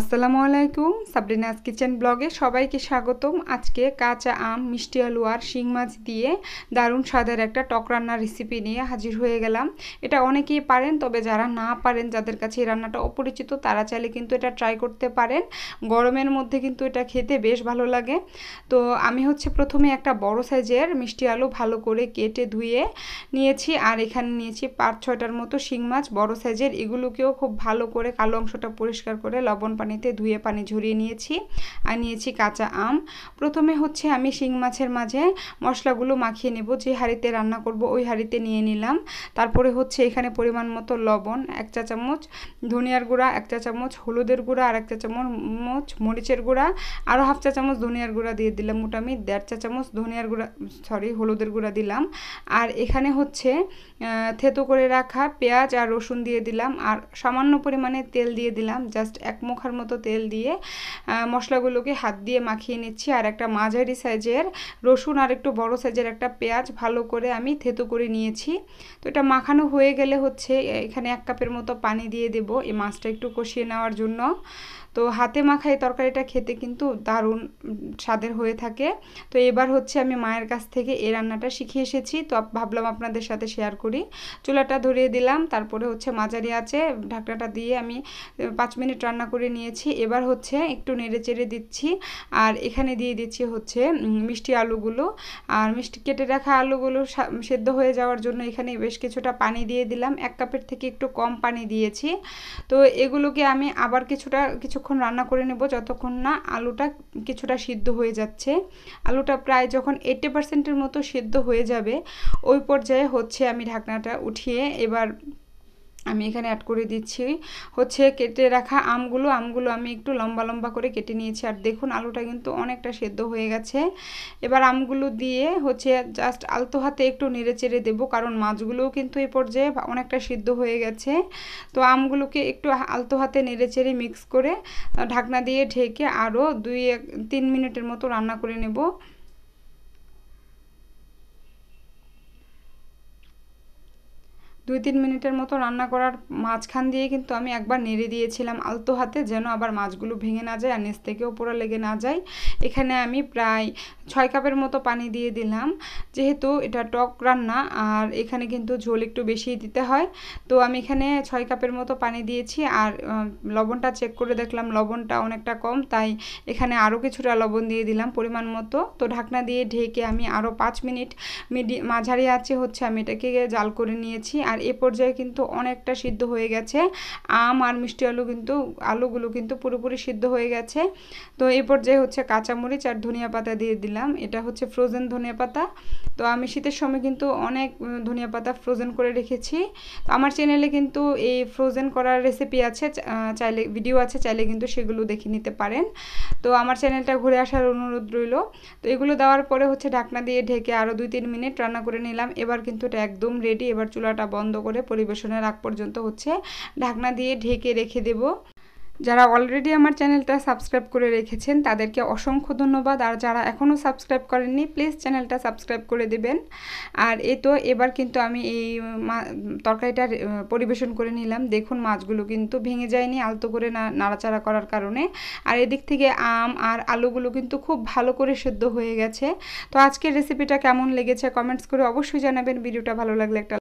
আসসালামু আলাইকুম সাবরিনাজ কিচেন ব্লগে সবাইকে স্বাগতম আজকে কাঁচা আম মিষ্টি আলু আর শিং মাছ দিয়ে দারুণ স্বাদের একটা টক রান্নার রেসিপি নিয়ে হাজির হয়ে গেলাম এটা অনেকেই পারেন তবে যারা না পারেন যাদের কাছে এই রান্নাটা অপরিচিত তারা চাইলে কিন্তু এটা ট্রাই করতে পারেন গরমের মধ্যে কিন্তু এটা খেতে বেশ ভালো লাগে তো আমি হচ্ছে প্রথমে একটা বড় সাইজের মিষ্টি আলু ভালো করে কেটে ধুয়ে নিয়েছি আর এখানে নিয়েছি পাঁচ ছয়টার মতো শিং মাছ বড় সাইজের এগুলোকেও খুব ভালো করে কালো অংশটা পরিষ্কার করে লবণ পানি পানিতে ধুয়ে পানি ঝরিয়ে নিয়েছি আর নিয়েছি কাঁচা আম প্রথমে হচ্ছে আমি শিং মাছের মাঝে মশলাগুলো মাখিয়ে নেব যে হাঁড়িতে রান্না করব ওই হাঁড়িতে নিয়ে নিলাম তারপরে হচ্ছে এখানে পরিমাণ মতো লবণ এক চা চামচ ধনিয়ার গুঁড়া এক চা চামচ হলুদের গুঁড়া আর এক চা চামচ মরিচের গুঁড়া আরও হাফ চা চামচ ধনিয়ার গুঁড়া দিয়ে দিলাম মোটা আমি দেড় চা চামচ ধনিয়ার গুঁড়া সরি হলুদের গুঁড়া দিলাম আর এখানে হচ্ছে থেতো করে রাখা পেঁয়াজ আর রসুন দিয়ে দিলাম আর সামান্য পরিমাণে তেল দিয়ে দিলাম জাস্ট এক মুখা মাখার মতো তেল দিয়ে মশলাগুলোকে হাত দিয়ে মাখিয়ে নিচ্ছি আর একটা মাঝারি সাইজের রসুন আর একটু বড় সাইজের একটা পেঁয়াজ ভালো করে আমি থেতো করে নিয়েছি তো এটা মাখানো হয়ে গেলে হচ্ছে এখানে এক কাপের মতো পানি দিয়ে দেব এই মাছটা একটু কষিয়ে নেওয়ার জন্য তো হাতে মাখা এই তরকারিটা খেতে কিন্তু দারুণ স্বাদের হয়ে থাকে তো এবার হচ্ছে আমি মায়ের কাছ থেকে এই রান্নাটা শিখে এসেছি তো ভাবলাম আপনাদের সাথে শেয়ার করি চুলাটা ধরিয়ে দিলাম তারপরে হচ্ছে মাঝারি আছে ঢাকনাটা দিয়ে আমি পাঁচ মিনিট রান্না করে নিয়েছি এবার হচ্ছে একটু নেড়ে চেড়ে দিচ্ছি আর এখানে দিয়ে দিচ্ছি হচ্ছে মিষ্টি আলুগুলো আর মিষ্টি কেটে রাখা আলুগুলো সেদ্ধ হয়ে যাওয়ার জন্য এখানে বেশ কিছুটা পানি দিয়ে দিলাম এক কাপের থেকে একটু কম পানি দিয়েছি তো এগুলোকে আমি আবার কিছুটা কিছুক্ষণ রান্না করে নেব যতক্ষণ না আলুটা কিছুটা সিদ্ধ হয়ে যাচ্ছে আলুটা প্রায় যখন এইটটি পার্সেন্টের মতো সিদ্ধ হয়ে যাবে ওই পর্যায়ে হচ্ছে আমি ঢাকনাটা উঠিয়ে এবার আমি এখানে অ্যাড করে দিচ্ছি হচ্ছে কেটে রাখা আমগুলো আমগুলো আমি একটু লম্বা লম্বা করে কেটে নিয়েছি আর দেখুন আলুটা কিন্তু অনেকটা সেদ্ধ হয়ে গেছে এবার আমগুলো দিয়ে হচ্ছে জাস্ট আলতো হাতে একটু নেড়ে চেড়ে দেবো কারণ মাছগুলোও কিন্তু এ পর্যায়ে অনেকটা সিদ্ধ হয়ে গেছে তো আমগুলোকে একটু আলতো হাতে নেড়ে চেড়ে মিক্স করে ঢাকনা দিয়ে ঢেকে আরও দুই এক তিন মিনিটের মতো রান্না করে নেব দুই তিন মিনিটের মতো রান্না করার মাঝখান দিয়ে কিন্তু আমি একবার নেড়ে দিয়েছিলাম আলতো হাতে যেন আবার মাছগুলো ভেঙে না যায় আর নিচ থেকে ওপরে লেগে না যায় এখানে আমি প্রায় ছয় কাপের মতো পানি দিয়ে দিলাম যেহেতু এটা টক রান্না আর এখানে কিন্তু ঝোল একটু বেশি দিতে হয় তো আমি এখানে ছয় কাপের মতো পানি দিয়েছি আর লবণটা চেক করে দেখলাম লবণটা অনেকটা কম তাই এখানে আরও কিছুটা লবণ দিয়ে দিলাম পরিমাণ মতো তো ঢাকনা দিয়ে ঢেকে আমি আরও পাঁচ মিনিট মিডি মাঝারি আছে হচ্ছে আমি এটাকে জাল করে নিয়েছি আর আর এ পর্যায়ে কিন্তু অনেকটা সিদ্ধ হয়ে গেছে আম আর মিষ্টি আলু কিন্তু আলুগুলো কিন্তু পুরোপুরি সিদ্ধ হয়ে গেছে তো এ পর্যায়ে হচ্ছে কাঁচামরিচ আর ধনিয়া পাতা দিয়ে দিলাম এটা হচ্ছে ফ্রোজেন ধনিয়া পাতা তো আমি শীতের সময় কিন্তু অনেক ধনিয়া পাতা ফ্রোজেন করে রেখেছি তো আমার চ্যানেলে কিন্তু এই ফ্রোজেন করার রেসিপি আছে চাইলে ভিডিও আছে চাইলে কিন্তু সেগুলো দেখে নিতে পারেন তো আমার চ্যানেলটা ঘুরে আসার অনুরোধ রইল তো এগুলো দেওয়ার পরে হচ্ছে ঢাকনা দিয়ে ঢেকে আরও দুই তিন মিনিট রান্না করে নিলাম এবার কিন্তু এটা একদম রেডি এবার চুলাটা বন্ধ বন্ধ করে পরিবেশনের আগ পর্যন্ত হচ্ছে ঢাকনা দিয়ে ঢেকে রেখে দেব যারা অলরেডি আমার চ্যানেলটা সাবস্ক্রাইব করে রেখেছেন তাদেরকে অসংখ্য ধন্যবাদ আর যারা এখনও সাবস্ক্রাইব করেননি প্লিজ চ্যানেলটা সাবস্ক্রাইব করে দেবেন আর এ তো এবার কিন্তু আমি এই তরকারিটা পরিবেশন করে নিলাম দেখুন মাছগুলো কিন্তু ভেঙে যায়নি আলতো করে নাড়াচাড়া করার কারণে আর এদিক থেকে আম আর আলুগুলো কিন্তু খুব ভালো করে সেদ্ধ হয়ে গেছে তো আজকের রেসিপিটা কেমন লেগেছে কমেন্টস করে অবশ্যই জানাবেন ভিডিওটা ভালো লাগলে একটা